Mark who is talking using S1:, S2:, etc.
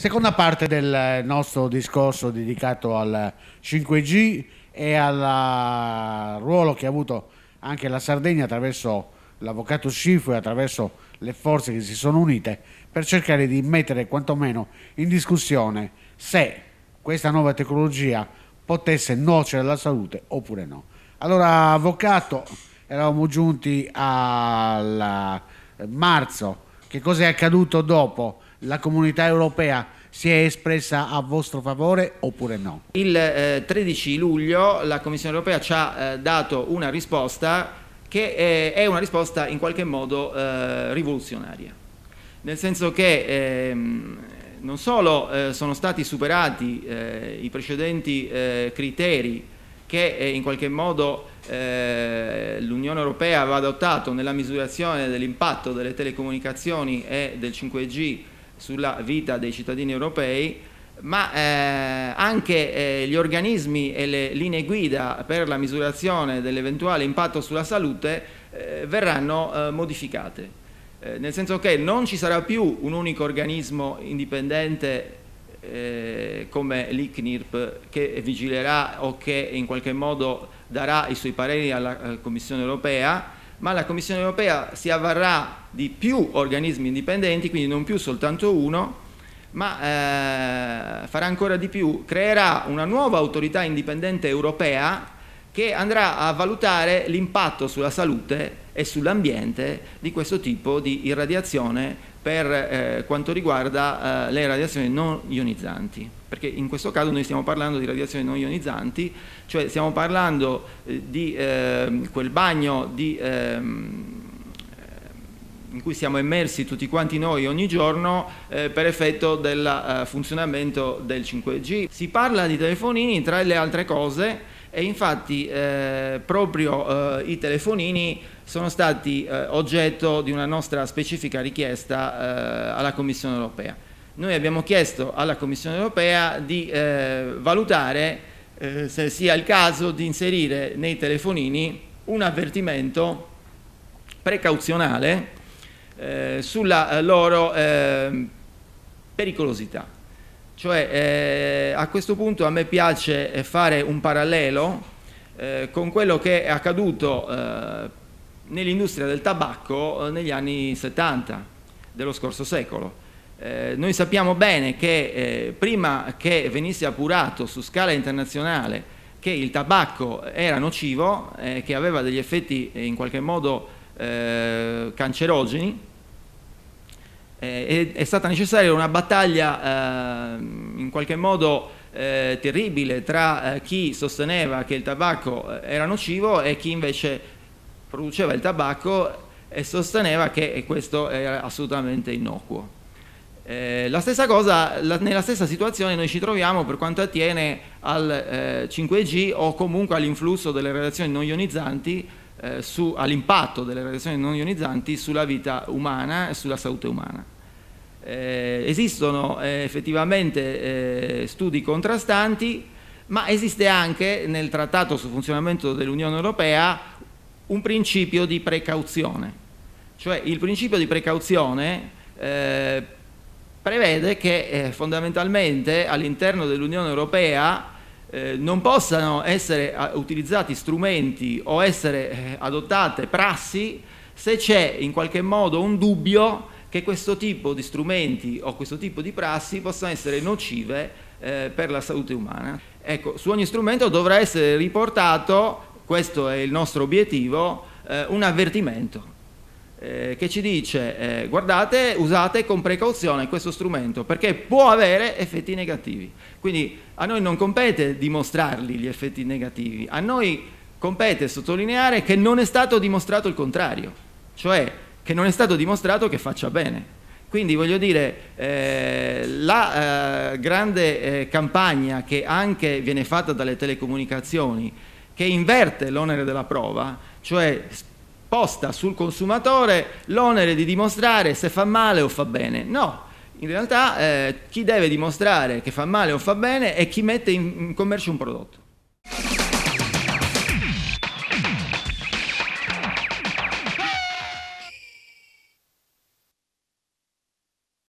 S1: Seconda parte del nostro discorso dedicato al 5G e al ruolo che ha avuto anche la Sardegna attraverso l'avvocato Scifo e attraverso le forze che si sono unite per cercare di mettere quantomeno in discussione se questa nuova tecnologia potesse nuocere alla salute oppure no. Allora, avvocato, eravamo giunti al marzo, che cosa è accaduto dopo? La comunità europea si è espressa a vostro favore oppure no?
S2: Il eh, 13 luglio la Commissione europea ci ha eh, dato una risposta che eh, è una risposta in qualche modo eh, rivoluzionaria, nel senso che ehm, non solo eh, sono stati superati eh, i precedenti criteri che in qualche modo eh, l'Unione Europea aveva adottato nella misurazione dell'impatto delle telecomunicazioni e del 5G sulla vita dei cittadini europei, ma eh, anche eh, gli organismi e le linee guida per la misurazione dell'eventuale impatto sulla salute eh, verranno eh, modificate. Eh, nel senso che non ci sarà più un unico organismo indipendente eh, come l'ICNIRP che vigilerà o che in qualche modo darà i suoi pareri alla, alla Commissione europea ma la Commissione europea si avvarrà di più organismi indipendenti, quindi non più soltanto uno, ma eh, farà ancora di più, creerà una nuova autorità indipendente europea che andrà a valutare l'impatto sulla salute e sull'ambiente di questo tipo di irradiazione per eh, quanto riguarda eh, le radiazioni non ionizzanti, perché in questo caso noi stiamo parlando di radiazioni non ionizzanti, cioè stiamo parlando eh, di ehm, quel bagno di, ehm, in cui siamo immersi tutti quanti noi ogni giorno eh, per effetto del uh, funzionamento del 5G. Si parla di telefonini tra le altre cose e infatti eh, proprio eh, i telefonini sono stati eh, oggetto di una nostra specifica richiesta eh, alla Commissione europea. Noi abbiamo chiesto alla Commissione europea di eh, valutare eh, se sia il caso di inserire nei telefonini un avvertimento precauzionale sulla loro ehm, pericolosità. Cioè eh, a questo punto a me piace eh, fare un parallelo eh, con quello che è accaduto eh, nell'industria del tabacco eh, negli anni 70 dello scorso secolo. Eh, noi sappiamo bene che prima che venisse appurato su scala internazionale che il tabacco era nocivo, che aveva degli effetti in qualche modo cancerogeni, eh, è, è, stata necessaria una battaglia eh, in qualche modo eh, terribile tra eh, chi sosteneva che il tabacco eh, era nocivo e chi invece produceva il tabacco e sosteneva che questo era assolutamente innocuo. Eh, la stessa cosa, la, nella stessa situazione noi ci troviamo per quanto attiene al 5G o comunque all'influsso delle radiazioni non ionizzanti eh, all'impatto delle radiazioni non ionizzanti sulla vita umana e sulla salute umana. Eh, esistono eh, effettivamente eh, studi contrastanti, ma esiste anche nel Trattato sul funzionamento dell'Unione Europea un principio di precauzione. Cioè il principio di precauzione eh, prevede che eh, fondamentalmente all'interno dell'Unione Europea eh, non possano essere eh, utilizzati strumenti o essere eh, adottate prassi se c'è in qualche modo un dubbio che questo tipo di strumenti o questo tipo di prassi possano essere nocive eh, per la salute umana. Ecco, su ogni strumento dovrà essere riportato, questo è il nostro obiettivo, eh, un avvertimento eh, che ci dice eh, guardate, usate con precauzione questo strumento perché può avere effetti negativi. Quindi a noi non compete dimostrarli gli effetti negativi, a noi compete sottolineare che non è stato dimostrato il contrario, cioè che non è stato dimostrato che faccia bene. Quindi voglio dire, eh, la eh, grande eh, campagna che anche viene fatta dalle telecomunicazioni, che inverte l'onere della prova, cioè posta sul consumatore l'onere di dimostrare se fa male o fa bene. No, in realtà eh, chi deve dimostrare che fa male o fa bene è chi mette in commercio un prodotto.